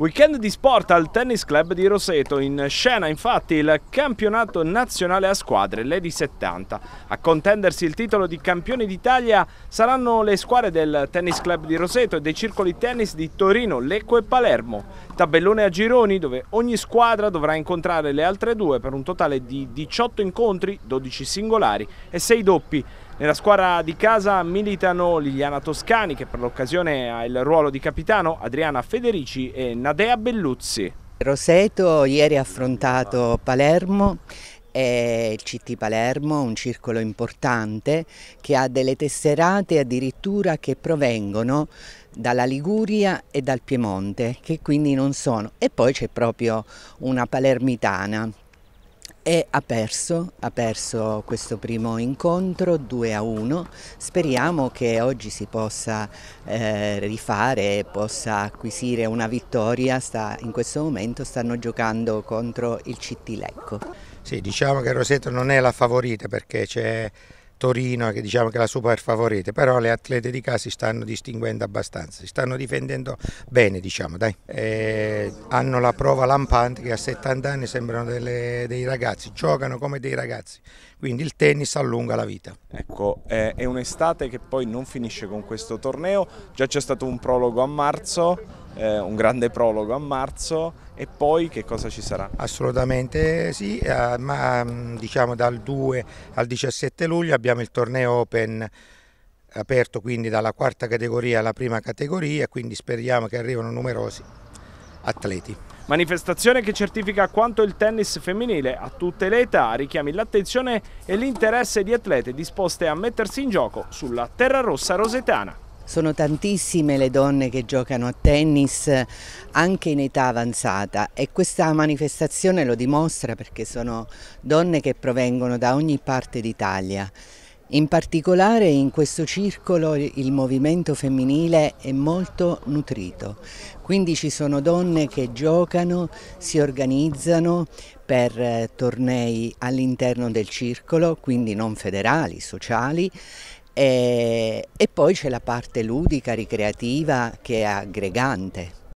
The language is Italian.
Weekend di sport al Tennis Club di Roseto, in scena infatti il campionato nazionale a squadre, Lady 70. A contendersi il titolo di campione d'Italia saranno le squadre del Tennis Club di Roseto e dei circoli tennis di Torino, Lecco e Palermo. Tabellone a gironi dove ogni squadra dovrà incontrare le altre due per un totale di 18 incontri, 12 singolari e 6 doppi. Nella squadra di casa militano Liliana Toscani che per l'occasione ha il ruolo di capitano, Adriana Federici e Nadea Belluzzi. Roseto ieri ha affrontato Palermo è il CT Palermo, un circolo importante che ha delle tesserate addirittura che provengono dalla Liguria e dal Piemonte, che quindi non sono. E poi c'è proprio una palermitana e ha perso, ha perso questo primo incontro 2 a 1. Speriamo che oggi si possa eh, rifare, possa acquisire una vittoria. Sta, in questo momento stanno giocando contro il Lecco. Sì, diciamo che Roseto non è la favorita perché c'è Torino che diciamo che è la super favorite, però le atlete di casa si stanno distinguendo abbastanza, si stanno difendendo bene diciamo dai. E eh, hanno la prova lampante che a 70 anni sembrano delle, dei ragazzi, giocano come dei ragazzi, quindi il tennis allunga la vita. Ecco, è un'estate che poi non finisce con questo torneo, già c'è stato un prologo a marzo, eh, un grande prologo a marzo e poi che cosa ci sarà? Assolutamente sì, eh, ma mm, diciamo dal 2 al 17 luglio abbiamo il torneo Open aperto quindi dalla quarta categoria alla prima categoria, quindi speriamo che arrivino numerosi atleti. Manifestazione che certifica quanto il tennis femminile a tutte le età richiami l'attenzione e l'interesse di atlete disposte a mettersi in gioco sulla terra rossa rosetana. Sono tantissime le donne che giocano a tennis anche in età avanzata e questa manifestazione lo dimostra perché sono donne che provengono da ogni parte d'Italia. In particolare in questo circolo il movimento femminile è molto nutrito, quindi ci sono donne che giocano, si organizzano per eh, tornei all'interno del circolo, quindi non federali, sociali, eh, e, poi c'è la parte ludica, ricreativa che è aggregante.